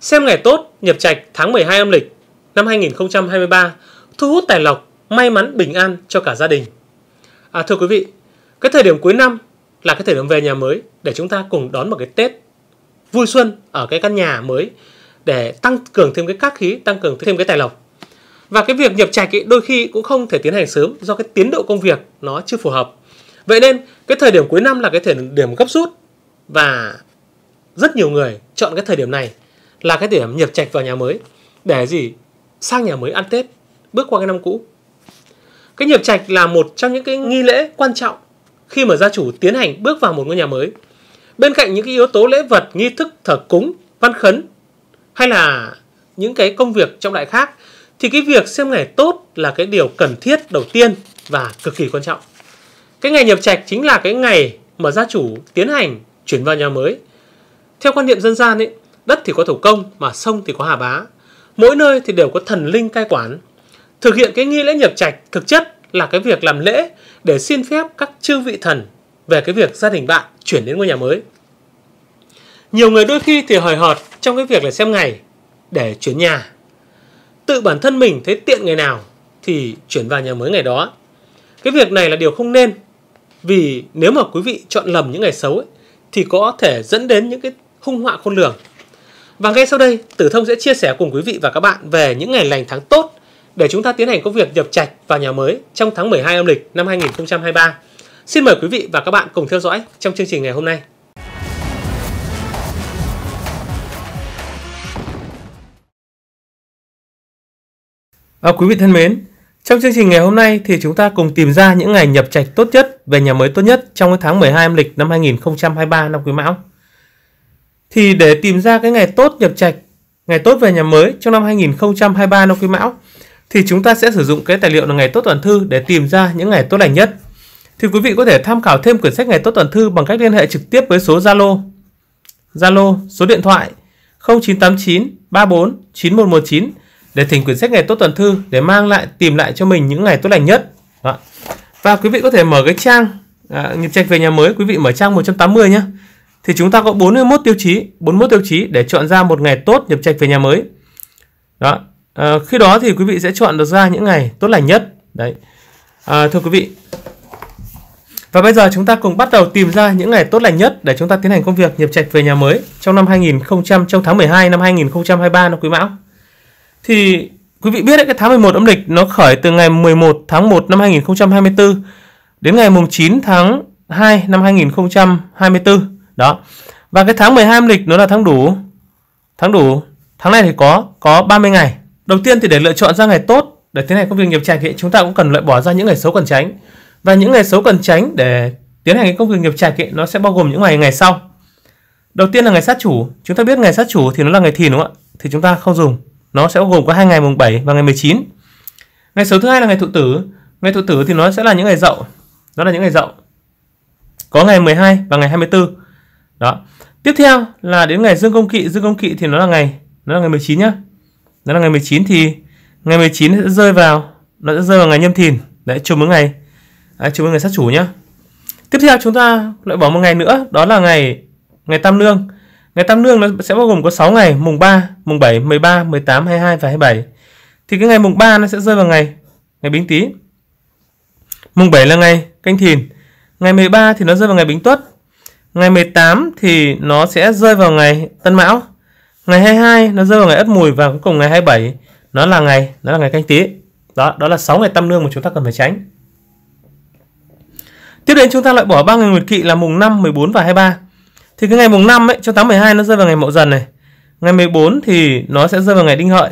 Xem ngày tốt, nhập trạch tháng 12 âm lịch năm 2023 thu hút tài lộc, may mắn bình an cho cả gia đình. À, thưa quý vị, cái thời điểm cuối năm là cái thời điểm về nhà mới để chúng ta cùng đón một cái Tết vui xuân ở cái căn nhà mới để tăng cường thêm cái các khí, tăng cường thêm cái tài lộc. Và cái việc nhập trạch đôi khi cũng không thể tiến hành sớm do cái tiến độ công việc nó chưa phù hợp. Vậy nên cái thời điểm cuối năm là cái thời điểm gấp rút và rất nhiều người chọn cái thời điểm này là cái điểm nhập trạch vào nhà mới để gì sang nhà mới ăn tết bước qua cái năm cũ cái nhập trạch là một trong những cái nghi lễ quan trọng khi mà gia chủ tiến hành bước vào một ngôi nhà mới bên cạnh những cái yếu tố lễ vật nghi thức thờ cúng văn khấn hay là những cái công việc trong đại khác thì cái việc xem ngày tốt là cái điều cần thiết đầu tiên và cực kỳ quan trọng cái ngày nhập trạch chính là cái ngày mà gia chủ tiến hành chuyển vào nhà mới theo quan niệm dân gian ấy đất thì có thổ công mà sông thì có hà bá mỗi nơi thì đều có thần linh cai quản thực hiện cái nghi lễ nhập trạch thực chất là cái việc làm lễ để xin phép các chư vị thần về cái việc gia đình bạn chuyển đến ngôi nhà mới nhiều người đôi khi thì hời hợt trong cái việc là xem ngày để chuyển nhà tự bản thân mình thấy tiện ngày nào thì chuyển vào nhà mới ngày đó cái việc này là điều không nên vì nếu mà quý vị chọn lầm những ngày xấu ấy, thì có thể dẫn đến những cái hung họa khôn lường và ngay sau đây, Tử Thông sẽ chia sẻ cùng quý vị và các bạn về những ngày lành tháng tốt để chúng ta tiến hành công việc nhập trạch vào nhà mới trong tháng 12 âm lịch năm 2023. Xin mời quý vị và các bạn cùng theo dõi trong chương trình ngày hôm nay. À, quý vị thân mến, trong chương trình ngày hôm nay thì chúng ta cùng tìm ra những ngày nhập trạch tốt nhất về nhà mới tốt nhất trong tháng 12 âm lịch năm 2023 năm Quý Mão thì để tìm ra cái ngày tốt nhập trạch, ngày tốt về nhà mới trong năm 2023 năm Quý Mão thì chúng ta sẽ sử dụng cái tài liệu là ngày tốt tuần thư để tìm ra những ngày tốt lành nhất. Thì quý vị có thể tham khảo thêm quyển sách ngày tốt tuần thư bằng cách liên hệ trực tiếp với số Zalo. Zalo số điện thoại 0989 34 9119 để thỉnh quyển sách ngày tốt tuần thư để mang lại tìm lại cho mình những ngày tốt lành nhất. Và quý vị có thể mở cái trang à, nghiệp trạch về nhà mới quý vị mở trang 180 nhé thì chúng ta có 41 tiêu chí 41 tiêu chí để chọn ra một ngày tốt nhập trạch về nhà mới đó à, khi đó thì quý vị sẽ chọn được ra những ngày tốt lành nhất đấy à, thưa quý vị và bây giờ chúng ta cùng bắt đầu tìm ra những ngày tốt lành nhất để chúng ta tiến hành công việc nhập trạch về nhà mới trong năm 2000 trong tháng 12 năm 2023 nó quý mão. Thì quý vị biết đấy cái tháng 11 âm lịch nó khởi từ ngày 11 tháng 1 năm 2024 đến ngày mùng 9 tháng 2 năm 2024 đó và cái tháng 12 âm lịch nó là tháng đủ tháng đủ tháng này thì có có 30 ngày đầu tiên thì để lựa chọn ra ngày tốt để tiến hành công việc nghiệp trạch thì chúng ta cũng cần loại bỏ ra những ngày xấu cần tránh và những ngày xấu cần tránh để tiến hành công việc nghiệp trạch ấy, nó sẽ bao gồm những ngày ngày sau đầu tiên là ngày sát chủ chúng ta biết ngày sát chủ thì nó là ngày thìn đúng không ạ thì chúng ta không dùng nó sẽ bao gồm có hai ngày mùng 7 và ngày 19 ngày xấu thứ hai là ngày thụ tử ngày thụ tử thì nó sẽ là những ngày dậu đó là những ngày dậu có ngày 12 và ngày 24 đó tiếp theo là đến ngày dương công kỵ dương công kỵ thì nó là ngày nó là ngày 19 nhá nó là ngày 19 thì ngày 19 sẽ rơi vào nó sẽ rơi vào ngày nhâm thìn đấy chung với ngày đấy, chung với ngày sát chủ nhá tiếp theo chúng ta lại bỏ một ngày nữa đó là ngày ngày tam lương ngày tam lương nó sẽ bao gồm có 6 ngày mùng 3 mùng 7 13 18 22 và 27 thì cái ngày mùng 3 nó sẽ rơi vào ngày ngày bính tý mùng 7 là ngày canh thìn ngày 13 thì nó rơi vào ngày bính tuất Ngày 18 thì nó sẽ rơi vào ngày Tân Mão. Ngày 22 nó rơi vào ngày Ất Mùi và cuối cùng ngày 27 nó là ngày nó là ngày Canh Tý. Đó, đó là 6 ngày tam lương mà chúng ta cần phải tránh. Tiếp đến chúng ta loại bỏ ba ngày nguyệt kỵ là mùng 5, 14 và 23. Thì cái ngày mùng 5 ấy cho tháng 12 nó rơi vào ngày Mậu Dần này. Ngày 14 thì nó sẽ rơi vào ngày Đinh Hợi.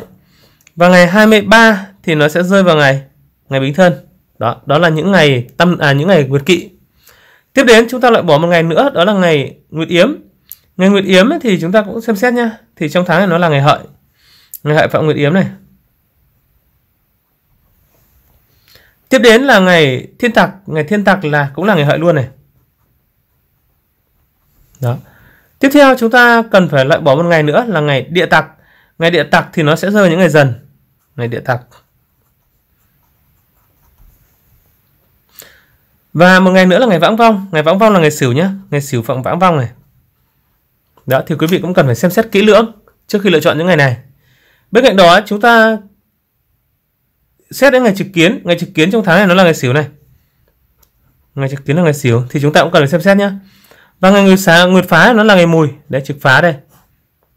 Và ngày 23 thì nó sẽ rơi vào ngày ngày Bính Thân. Đó, đó là những ngày tâm à những ngày nguyệt kỵ Tiếp đến chúng ta lại bỏ một ngày nữa đó là ngày Nguyệt Yếm. Ngày Nguyệt Yếm thì chúng ta cũng xem xét nha Thì trong tháng này nó là ngày Hợi. Ngày Hợi Phạm Nguyệt Yếm này. Tiếp đến là ngày Thiên tặc ngày Thiên tặc là cũng là ngày Hợi luôn này. Đó. Tiếp theo chúng ta cần phải loại bỏ một ngày nữa là ngày Địa tặc Ngày Địa tặc thì nó sẽ rơi những ngày dần. Ngày Địa tặc và một ngày nữa là ngày vãng vong ngày vãng vong là ngày xỉu nhé ngày xỉu phận vãng vong này đó thì quý vị cũng cần phải xem xét kỹ lưỡng trước khi lựa chọn những ngày này bên cạnh đó chúng ta xét đến ngày trực kiến ngày trực kiến trong tháng này nó là ngày xỉu này ngày trực kiến là ngày xỉu thì chúng ta cũng cần phải xem xét nhá. và ngày nguyệt xá nguyệt phá nó là ngày mùi đấy trực phá đây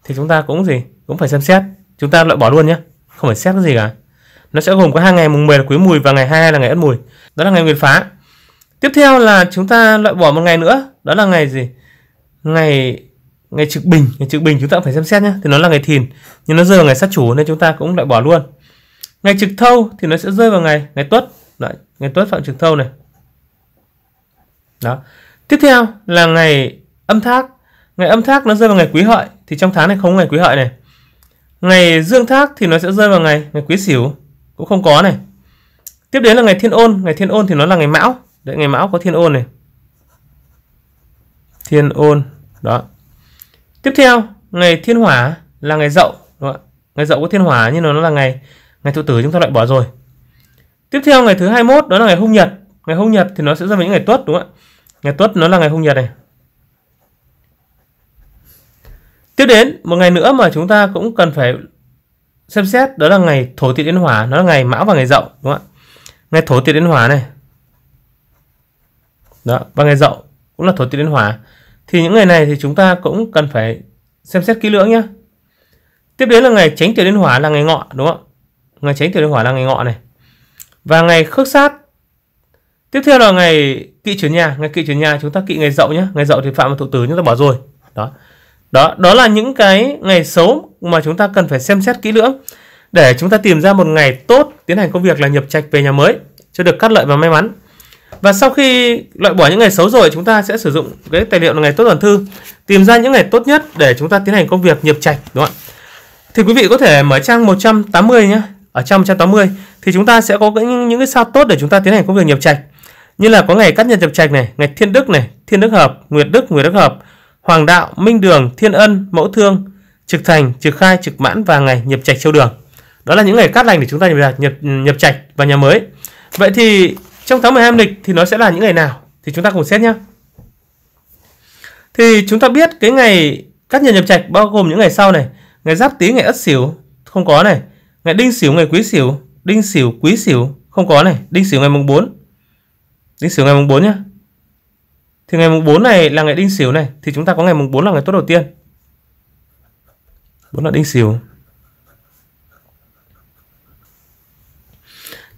thì chúng ta cũng gì cũng phải xem xét chúng ta loại bỏ luôn nhá, không phải xét cái gì cả nó sẽ gồm có hai ngày mùng 10 là quý mùi và ngày 22 là ngày ất mùi đó là ngày nguyệt phá tiếp theo là chúng ta loại bỏ một ngày nữa đó là ngày gì ngày ngày trực bình ngày trực bình chúng ta cũng phải xem xét nhé thì nó là ngày thìn nhưng nó rơi vào ngày sát chủ nên chúng ta cũng loại bỏ luôn ngày trực thâu thì nó sẽ rơi vào ngày ngày tuất Đấy, ngày tuất phạm trực thâu này đó tiếp theo là ngày âm thác ngày âm thác nó rơi vào ngày quý hợi thì trong tháng này không có ngày quý hợi này ngày dương thác thì nó sẽ rơi vào ngày ngày quý sửu cũng không có này tiếp đến là ngày thiên ôn ngày thiên ôn thì nó là ngày mão đấy ngày mão có thiên ôn này thiên ôn đó tiếp theo ngày thiên hỏa là ngày dậu đúng không? ạ? ngày dậu có thiên hỏa nhưng nó là ngày ngày thụ tử chúng ta loại bỏ rồi tiếp theo ngày thứ 21 đó là ngày hung nhật ngày hung nhật thì nó sẽ ra với những ngày tuất đúng không ạ ngày tuất nó là ngày hung nhật này tiếp đến một ngày nữa mà chúng ta cũng cần phải xem xét đó là ngày thổ tị đến hỏa nó là ngày mão và ngày dậu đúng không ạ ngày thổ tị đến hỏa này đó và ngày dậu cũng là thổ tỵ đến hỏa thì những ngày này thì chúng ta cũng cần phải xem xét kỹ lưỡng nhé tiếp đến là ngày tránh tiểu đến hỏa là ngày ngọ đúng không ngày tránh tiểu đến hỏa là ngày ngọ này và ngày khước sát tiếp theo là ngày kỵ chuyển nhà ngày kỵ chuyển nhà chúng ta kỵ ngày dậu nhé ngày dậu thì phạm vào thủ tử chúng ta bỏ rồi đó đó đó là những cái ngày xấu mà chúng ta cần phải xem xét kỹ lưỡng để chúng ta tìm ra một ngày tốt tiến hành công việc là nhập trạch về nhà mới cho được cắt lợi và may mắn và sau khi loại bỏ những ngày xấu rồi, chúng ta sẽ sử dụng cái tài liệu là ngày tốt tuần thư, tìm ra những ngày tốt nhất để chúng ta tiến hành công việc nhập trạch đúng không ạ? Thì quý vị có thể mở trang 180 nhé, ở trang 180 thì chúng ta sẽ có những, những cái sao tốt để chúng ta tiến hành công việc nhập trạch. Như là có ngày cắt nhật nhập trạch này, ngày thiên đức này, thiên đức hợp, nguyệt đức, nguyệt đức hợp, hoàng đạo, minh đường, thiên ân, mẫu thương, trực thành, trực khai, trực mãn và ngày nhập trạch châu đường. Đó là những ngày cát lành để chúng ta nhập nhập, nhập trạch vào nhà mới. Vậy thì trong tháng 12 âm lịch thì nó sẽ là những ngày nào? Thì chúng ta cùng xét nhé. Thì chúng ta biết cái ngày các nhật nhập trạch bao gồm những ngày sau này. Ngày giáp tý, ngày ất sửu không có này. Ngày đinh sửu, ngày quý sửu, đinh sửu, quý sửu không có này. Đinh sửu ngày mùng 4. Đinh sửu ngày mùng 4 nhá. Thì ngày mùng 4 này là ngày đinh sửu này thì chúng ta có ngày mùng 4 là ngày tốt đầu tiên. 4 là đinh sửu.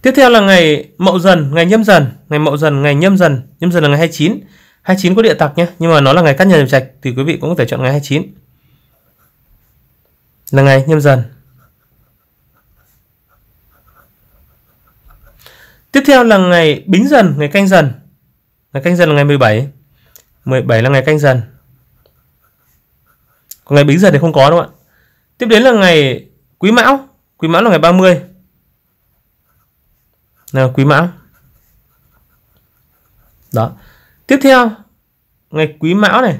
Tiếp theo là ngày Mậu Dần, ngày Nhâm Dần, ngày Mậu Dần, ngày Nhâm Dần, Nhâm Dần là ngày 29. 29 có địa tặc nhé, nhưng mà nó là ngày cắt nhân nhập trạch thì quý vị cũng có thể chọn ngày 29. Là ngày Nhâm Dần. Tiếp theo là ngày Bính Dần, ngày Canh Dần. Ngày Canh Dần là ngày 17. 17 là ngày Canh Dần. Còn ngày Bính Dần thì không có đâu ạ. Tiếp đến là ngày Quý Mão, Quý Mão là ngày 30 là quý mão đó tiếp theo ngày quý mão này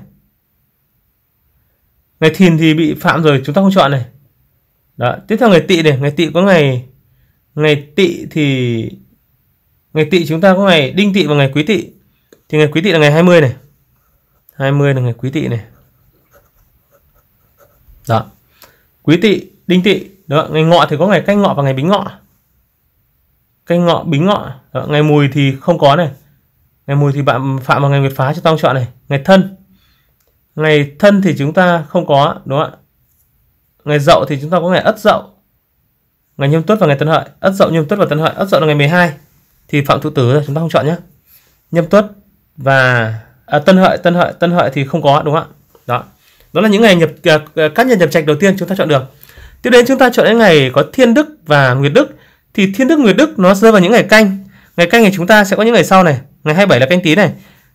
ngày thìn thì bị phạm rồi chúng ta không chọn này đó tiếp theo ngày tỵ này ngày tỵ có ngày ngày tỵ thì ngày tỵ chúng ta có ngày đinh tỵ và ngày quý tỵ thì ngày quý tỵ là ngày 20 này 20 là ngày quý tỵ này đó quý tỵ đinh tỵ đó ngày ngọ thì có ngày canh ngọ và ngày bính ngọ cây ngọ bính ngọ đó, ờ, ngày mùi thì không có này ngày mùi thì bạn phạm vào ngày nguyệt phá cho tao chọn này ngày thân ngày thân thì chúng ta không có đúng không ạ ngày dậu thì chúng ta có ngày ất dậu ngày nhâm tuất và ngày tân hợi ất dậu nhâm tuất và tân hợi ất dậu là ngày 12 thì phạm thủ tử rồi chúng ta không chọn nhé nhâm tuất và à, tân hợi tân hợi tân hợi thì không có đúng không ạ đó đó là những ngày nhập à, à, các nhà nhập trạch đầu tiên chúng ta chọn được tiếp đến chúng ta chọn những ngày có thiên đức và nguyệt đức thì thiên đức nguyệt đức nó rơi vào những ngày canh ngày canh thì chúng ta sẽ có những ngày sau này ngày 27 là canh tí này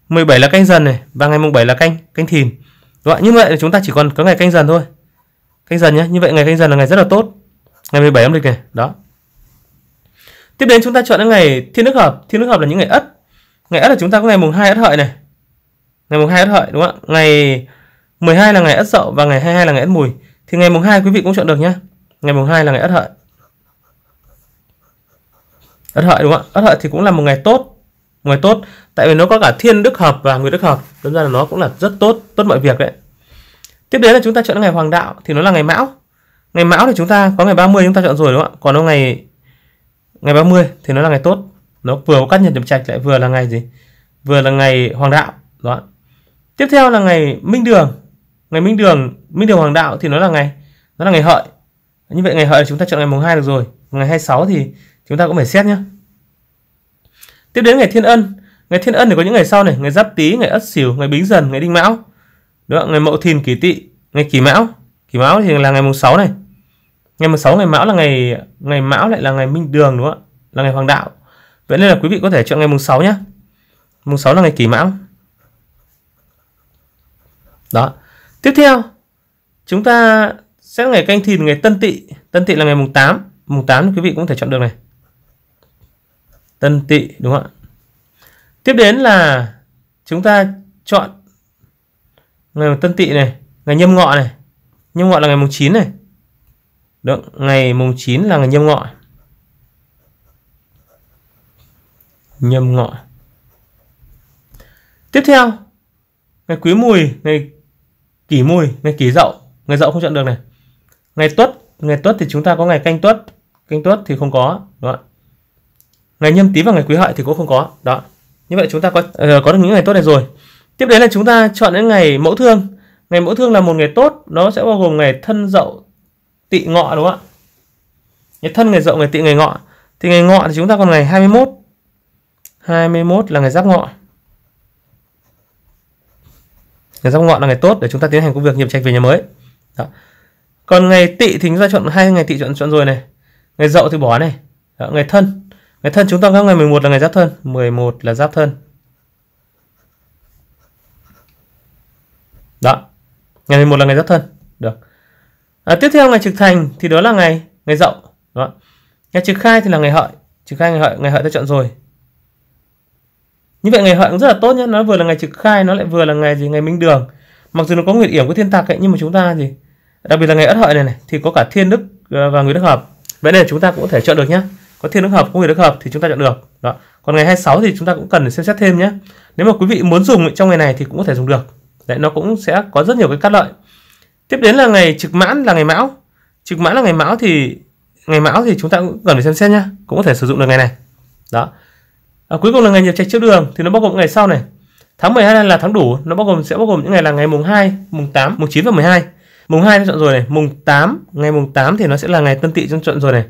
17 là canh dần này và ngày mùng 7 là canh canh thìn đúng không? như vậy là chúng ta chỉ còn có ngày canh dần thôi canh dần nhé như vậy ngày canh dần là ngày rất là tốt ngày 17 âm lịch này đó tiếp đến chúng ta chọn những ngày thiên đức hợp thiên đức hợp là những ngày ất ngày ất là chúng ta có ngày mùng 2 ất hợi này ngày mùng 2 ất hợi đúng không ạ ngày 12 là ngày ất dậu và ngày 22 là ngày ất mùi thì ngày mùng 2 quý vị cũng chọn được nhé ngày mùng 2 là ngày ất hợi ất hợi đúng không ạ ất hợi thì cũng là một ngày tốt một ngày tốt tại vì nó có cả thiên đức hợp và người đức hợp đâm ra là nó cũng là rất tốt tốt mọi việc đấy tiếp đến là chúng ta chọn ngày hoàng đạo thì nó là ngày mão ngày mão thì chúng ta có ngày 30 chúng ta chọn rồi đúng không ạ còn nó ngày ngày 30 thì nó là ngày tốt nó vừa có cắt nhật nhập trạch lại vừa là ngày gì vừa là ngày hoàng đạo đó tiếp theo là ngày minh đường ngày minh đường minh đường hoàng đạo thì nó là ngày nó là ngày hợi như vậy ngày hợi chúng ta chọn ngày mùng 2 được rồi ngày 26 thì chúng ta cũng phải xét nhé tiếp đến ngày thiên ân ngày thiên ân thì có những ngày sau này ngày giáp tý ngày ất sửu ngày bính dần ngày đinh mão đúng không? ngày mậu thìn kỷ tỵ ngày kỷ mão kỷ mão thì là ngày mùng 6 này ngày mùng 6 ngày mão là ngày ngày mão lại là ngày minh đường đúng không là ngày hoàng đạo vậy nên là quý vị có thể chọn ngày mùng 6 nhé mùng 6 là ngày kỷ mão đó tiếp theo chúng ta sẽ ngày canh thìn ngày tân tỵ tân tỵ là ngày mùng 8 mùng 8 quý vị cũng thể chọn được này tân Tỵ đúng không ạ tiếp đến là chúng ta chọn ngày tân Tỵ này ngày nhâm ngọ này nhâm ngọ là ngày mùng 9 này Đúng, ngày mùng 9 là ngày nhâm ngọ nhâm ngọ tiếp theo ngày quý mùi ngày kỷ mùi ngày kỷ dậu ngày dậu không chọn được này ngày tuất ngày tuất thì chúng ta có ngày canh tuất canh tuất thì không có đúng không ạ ngày nhâm tý và ngày quý hợi thì cũng không có đó như vậy chúng ta có uh, có được những ngày tốt này rồi tiếp đến là chúng ta chọn những ngày mẫu thương ngày mẫu thương là một ngày tốt nó sẽ bao gồm ngày thân dậu tị ngọ đúng không ạ ngày thân ngày dậu ngày tị ngày ngọ thì ngày ngọ thì chúng ta còn ngày 21 21 là ngày giáp ngọ ngày giáp ngọ là ngày tốt để chúng ta tiến hành công việc nhập trạch về nhà mới đó. còn ngày tị thì chúng ta chọn hai ngày tị chọn chọn rồi này ngày dậu thì bỏ này đó, ngày thân Ngày thân chúng ta có ngày 11 là ngày giáp thân, 11 là giáp thân. Đó. Ngày 11 là ngày giáp thân. Được. À, tiếp theo ngày trực thành thì đó là ngày ngày dậu. Đó. Ngày trực khai thì là ngày hợi. Trực khai ngày hợi, ngày hợi ta chọn rồi. Như vậy ngày hợi cũng rất là tốt nhé, nó vừa là ngày trực khai, nó lại vừa là ngày gì ngày minh đường. Mặc dù nó có nguyệt yểm có thiên tạc ấy, nhưng mà chúng ta gì đặc biệt là ngày ất hợi này này thì có cả thiên đức ờ, và người đức hợp. Vậy nên là chúng ta cũng có thể chọn được nhé có thiên ứng hợp không hề được hợp thì chúng ta chọn được đó còn ngày 26 thì chúng ta cũng cần để xem xét thêm nhé nếu mà quý vị muốn dùng trong ngày này thì cũng có thể dùng được đấy nó cũng sẽ có rất nhiều cái cắt lợi tiếp đến là ngày trực mãn là ngày mão trực mãn là ngày mão thì ngày mão thì chúng ta cũng cần để xem xét nhé cũng có thể sử dụng được ngày này đó à, cuối cùng là ngày nhập trạch trước đường thì nó bao gồm ngày sau này tháng 12 là tháng đủ nó bao gồm sẽ bao gồm những ngày là ngày mùng 2 mùng 8 mùng 9 và 12 mùng 2 nó chọn rồi này mùng 8 ngày mùng 8 thì nó sẽ là ngày tân tỵ trong chọn rồi này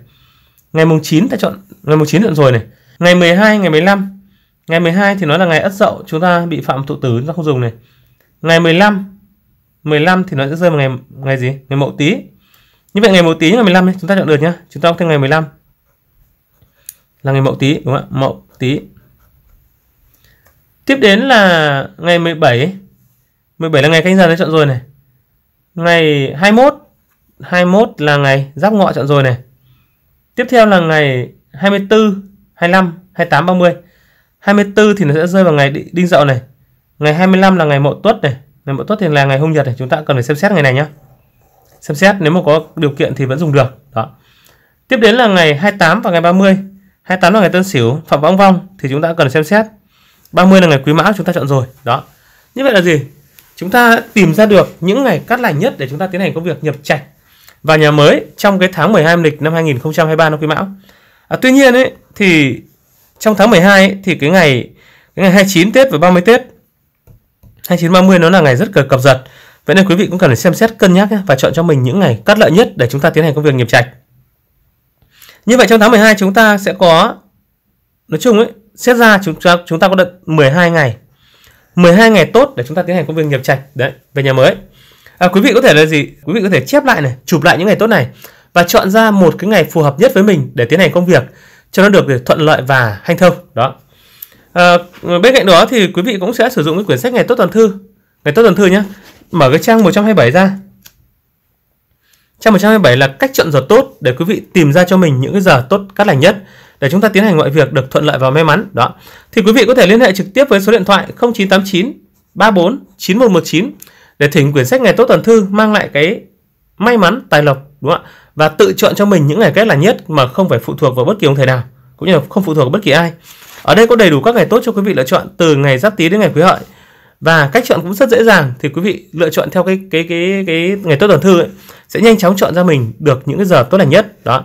ngày mùng 9 ta chọn ngày mùng 9 chọn rồi này ngày 12 ngày 15 ngày 12 thì nó là ngày ất dậu chúng ta bị phạm thụ tử chúng ta không dùng này ngày 15 15 thì nó sẽ rơi vào ngày ngày gì ngày mậu tý như vậy ngày mậu tý ngày 15 ấy, chúng ta chọn được nhá chúng ta học thêm ngày 15 là ngày mậu tý đúng không ạ mậu tý tiếp đến là ngày 17 17 là ngày canh dần đã chọn rồi này ngày 21 21 là ngày giáp ngọ chọn rồi này Tiếp theo là ngày 24, 25, 28, 30. 24 thì nó sẽ rơi vào ngày đinh dậu này. Ngày 25 là ngày mậu tuất này. Ngày mậu tuất thì là ngày hung nhật này. Chúng ta cần phải xem xét ngày này nhé. Xem xét nếu mà có điều kiện thì vẫn dùng được. Đó. Tiếp đến là ngày 28 và ngày 30. 28 là ngày tân sửu, phạm vong vong thì chúng ta cần xem xét. 30 là ngày quý mão chúng ta chọn rồi. Đó. Như vậy là gì? Chúng ta tìm ra được những ngày cắt lành nhất để chúng ta tiến hành công việc nhập trạch và nhà mới trong cái tháng 12 âm lịch năm 2023 năm Quý Mão. À, tuy nhiên ấy thì trong tháng 12 ấy, thì cái ngày cái ngày 29 Tết và 30 Tết 29 30 nó là ngày rất cờ cập giật. Vậy nên quý vị cũng cần phải xem xét cân nhắc và chọn cho mình những ngày cắt lợi nhất để chúng ta tiến hành công việc nghiệp trạch. Như vậy trong tháng 12 chúng ta sẽ có nói chung ấy, xét ra chúng ta chúng ta có đợt 12 ngày. 12 ngày tốt để chúng ta tiến hành công việc nghiệp trạch đấy về nhà mới à, quý vị có thể là gì quý vị có thể chép lại này chụp lại những ngày tốt này và chọn ra một cái ngày phù hợp nhất với mình để tiến hành công việc cho nó được thuận lợi và hanh thông đó à, bên cạnh đó thì quý vị cũng sẽ sử dụng cái quyển sách ngày tốt tuần thư ngày tốt tuần thư nhé mở cái trang 127 ra trang 127 là cách chọn giờ tốt để quý vị tìm ra cho mình những cái giờ tốt cát lành nhất để chúng ta tiến hành mọi việc được thuận lợi và may mắn đó thì quý vị có thể liên hệ trực tiếp với số điện thoại 0989 34 9119 để thỉnh quyển sách ngày tốt tuần thư mang lại cái may mắn tài lộc đúng không ạ và tự chọn cho mình những ngày kết là nhất mà không phải phụ thuộc vào bất kỳ ông thầy nào cũng như là không phụ thuộc vào bất kỳ ai ở đây có đầy đủ các ngày tốt cho quý vị lựa chọn từ ngày giáp tý đến ngày quý hợi và cách chọn cũng rất dễ dàng thì quý vị lựa chọn theo cái cái cái cái ngày tốt tuần thư ấy, sẽ nhanh chóng chọn ra mình được những cái giờ tốt lành nhất đó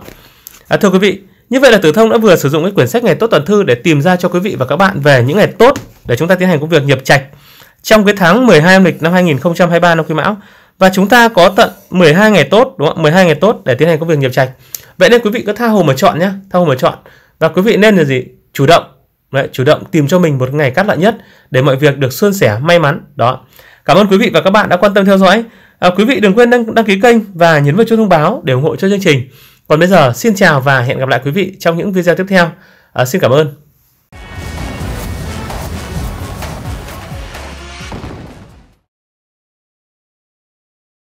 à, thưa quý vị như vậy là Tử Thông đã vừa sử dụng cái quyển sách ngày tốt tuần thư để tìm ra cho quý vị và các bạn về những ngày tốt để chúng ta tiến hành công việc nhập trạch trong cái tháng 12 âm lịch năm 2023 năm quý mão và chúng ta có tận 12 ngày tốt đúng không 12 ngày tốt để tiến hành công việc nhập trạch vậy nên quý vị cứ tha hồ mà chọn nhé tha hồ mà chọn và quý vị nên là gì chủ động Đấy, chủ động tìm cho mình một ngày cắt lợi nhất để mọi việc được suôn sẻ may mắn đó cảm ơn quý vị và các bạn đã quan tâm theo dõi à, quý vị đừng quên đăng, đăng ký kênh và nhấn vào chuông thông báo để ủng hộ cho chương trình còn bây giờ xin chào và hẹn gặp lại quý vị trong những video tiếp theo à, xin cảm ơn